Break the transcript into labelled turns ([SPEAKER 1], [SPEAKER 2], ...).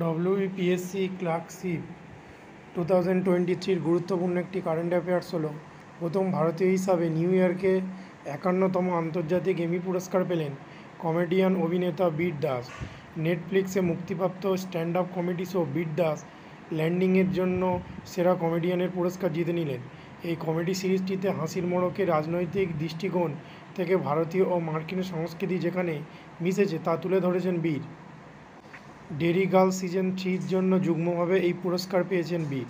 [SPEAKER 1] WPSC clerkship two thousand twenty থ্রির গুরুত্বপূর্ণ একটি কারেন্ট অ্যাফেয়ার্স হলো প্রথম ভারতীয় হিসাবে নিউ ইয়র্কে একান্নতম আন্তর্জাতিক এমি পুরস্কার পেলেন কমেডিয়ান অভিনেতা বিট দাস নেটফ্লিক্সে মুক্তিপ্রাপ্ত স্ট্যান্ড আপ কমেডি শো বিট দাস ল্যান্ডিংয়ের জন্য সেরা কমেডিয়ানের পুরস্কার জিতে নিলেন এই কমেডি সিরিজটিতে হাসির মোড়কে রাজনৈতিক দৃষ্টিকোণ থেকে ভারতীয় ও মার্কিন সংস্কৃতি যেখানে মিশেছে তা তুলে ধরেছেন বীর ডেরি গার্ল সিজন থ্রির জন্য যুগ্মভাবে এই পুরস্কার পেয়েছেন বীর